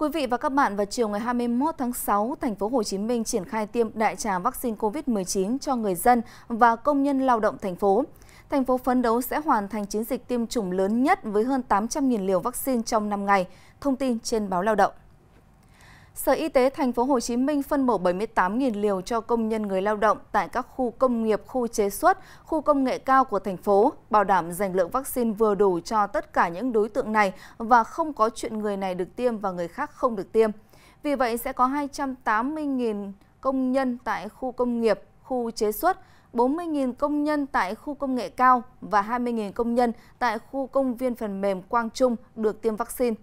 Thưa quý vị và các bạn, vào chiều ngày 21 tháng 6, thành phố Hồ Chí Minh triển khai tiêm đại trà vaccine COVID-19 cho người dân và công nhân lao động thành phố. Thành phố phấn đấu sẽ hoàn thành chiến dịch tiêm chủng lớn nhất với hơn 800.000 liều vaccine trong 5 ngày, thông tin trên báo Lao động. Sở Y tế thành phố Hồ Chí Minh phân bổ 78.000 liều cho công nhân người lao động tại các khu công nghiệp, khu chế xuất, khu công nghệ cao của thành phố, bảo đảm dành lượng vaccine vừa đủ cho tất cả những đối tượng này và không có chuyện người này được tiêm và người khác không được tiêm. Vì vậy sẽ có 280.000 công nhân tại khu công nghiệp, khu chế xuất, 40.000 công nhân tại khu công nghệ cao và 20.000 công nhân tại khu công viên phần mềm Quang Trung được tiêm vaccine.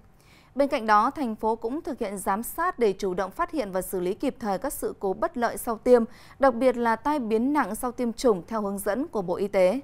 Bên cạnh đó, thành phố cũng thực hiện giám sát để chủ động phát hiện và xử lý kịp thời các sự cố bất lợi sau tiêm, đặc biệt là tai biến nặng sau tiêm chủng theo hướng dẫn của Bộ Y tế.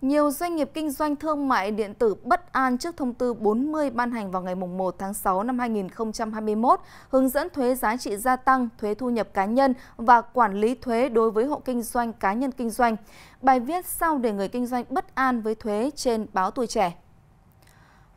Nhiều doanh nghiệp kinh doanh thương mại điện tử bất an trước thông tư 40 ban hành vào ngày 1 tháng 6 năm 2021 hướng dẫn thuế giá trị gia tăng, thuế thu nhập cá nhân và quản lý thuế đối với hộ kinh doanh cá nhân kinh doanh. Bài viết sau để người kinh doanh bất an với thuế trên báo tuổi trẻ.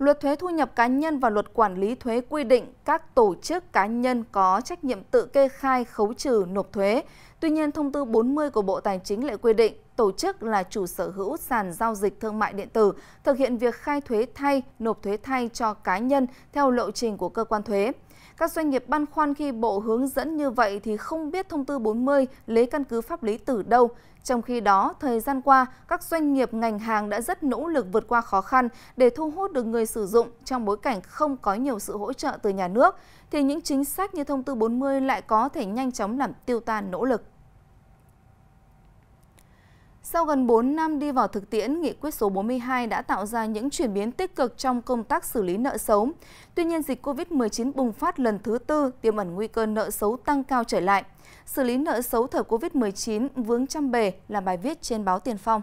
Luật thuế thu nhập cá nhân và luật quản lý thuế quy định các tổ chức cá nhân có trách nhiệm tự kê khai khấu trừ nộp thuế. Tuy nhiên, thông tư 40 của Bộ Tài chính lại quy định tổ chức là chủ sở hữu sàn giao dịch thương mại điện tử, thực hiện việc khai thuế thay, nộp thuế thay cho cá nhân theo lộ trình của cơ quan thuế. Các doanh nghiệp băn khoăn khi bộ hướng dẫn như vậy thì không biết thông tư 40 lấy căn cứ pháp lý từ đâu. Trong khi đó, thời gian qua, các doanh nghiệp ngành hàng đã rất nỗ lực vượt qua khó khăn để thu hút được người sử dụng trong bối cảnh không có nhiều sự hỗ trợ từ nhà nước, thì những chính sách như thông tư 40 lại có thể nhanh chóng làm tiêu tan nỗ lực. Sau gần 4 năm đi vào thực tiễn, nghị quyết số 42 đã tạo ra những chuyển biến tích cực trong công tác xử lý nợ xấu. Tuy nhiên, dịch COVID-19 bùng phát lần thứ tư tiềm ẩn nguy cơ nợ xấu tăng cao trở lại. Xử lý nợ xấu thời COVID-19 vướng trăm bề là bài viết trên báo Tiền Phong.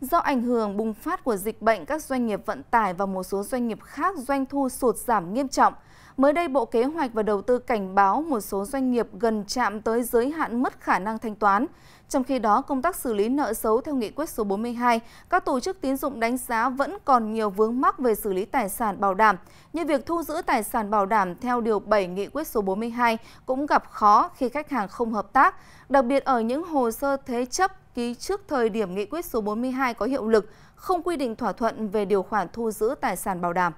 Do ảnh hưởng bùng phát của dịch bệnh, các doanh nghiệp vận tải và một số doanh nghiệp khác doanh thu sụt giảm nghiêm trọng. Mới đây, Bộ Kế hoạch và Đầu tư cảnh báo một số doanh nghiệp gần chạm tới giới hạn mất khả năng thanh toán. Trong khi đó, công tác xử lý nợ xấu theo nghị quyết số 42, các tổ chức tín dụng đánh giá vẫn còn nhiều vướng mắc về xử lý tài sản bảo đảm, như việc thu giữ tài sản bảo đảm theo Điều 7 nghị quyết số 42 cũng gặp khó khi khách hàng không hợp tác, đặc biệt ở những hồ sơ thế chấp ký trước thời điểm nghị quyết số 42 có hiệu lực, không quy định thỏa thuận về điều khoản thu giữ tài sản bảo đảm.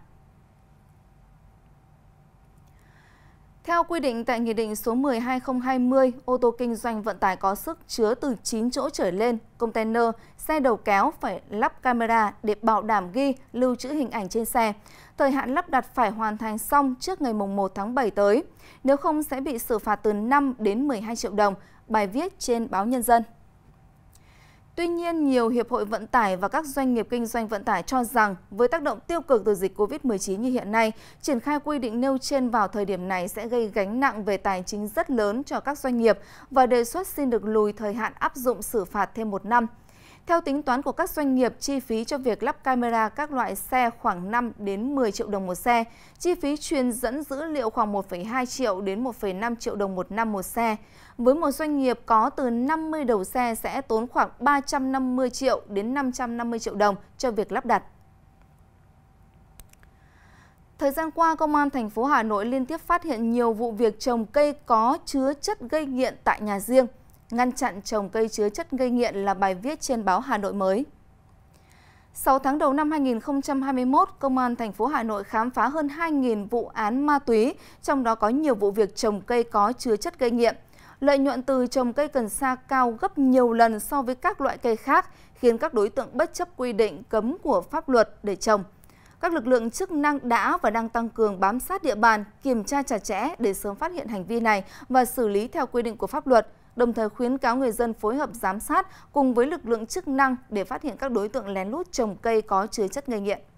Theo quy định tại Nghị định số 12/2020, ô tô kinh doanh vận tải có sức chứa từ 9 chỗ trở lên, container, xe đầu kéo phải lắp camera để bảo đảm ghi, lưu trữ hình ảnh trên xe. Thời hạn lắp đặt phải hoàn thành xong trước ngày 1 tháng 7 tới, nếu không sẽ bị xử phạt từ 5 đến 12 triệu đồng, bài viết trên báo Nhân dân. Tuy nhiên, nhiều hiệp hội vận tải và các doanh nghiệp kinh doanh vận tải cho rằng với tác động tiêu cực từ dịch COVID-19 như hiện nay, triển khai quy định nêu trên vào thời điểm này sẽ gây gánh nặng về tài chính rất lớn cho các doanh nghiệp và đề xuất xin được lùi thời hạn áp dụng xử phạt thêm một năm. Theo tính toán của các doanh nghiệp, chi phí cho việc lắp camera các loại xe khoảng 5 đến 10 triệu đồng một xe, chi phí truyền dẫn dữ liệu khoảng 1,2 triệu đến 1,5 triệu đồng một năm một xe. Với một doanh nghiệp có từ 50 đầu xe sẽ tốn khoảng 350 triệu đến 550 triệu đồng cho việc lắp đặt. Thời gian qua, Công an thành phố Hà Nội liên tiếp phát hiện nhiều vụ việc trồng cây có chứa chất gây nghiện tại nhà riêng ngăn chặn trồng cây chứa chất gây nghiện là bài viết trên báo Hà Nội mới. 6 tháng đầu năm 2021, Công an thành phố Hà Nội khám phá hơn 2.000 vụ án ma túy, trong đó có nhiều vụ việc trồng cây có chứa chất gây nghiện. Lợi nhuận từ trồng cây cần sa cao gấp nhiều lần so với các loại cây khác, khiến các đối tượng bất chấp quy định cấm của pháp luật để trồng. Các lực lượng chức năng đã và đang tăng cường bám sát địa bàn, kiểm tra chặt chẽ để sớm phát hiện hành vi này và xử lý theo quy định của pháp luật, đồng thời khuyến cáo người dân phối hợp giám sát cùng với lực lượng chức năng để phát hiện các đối tượng lén lút trồng cây có chứa chất gây nghiện.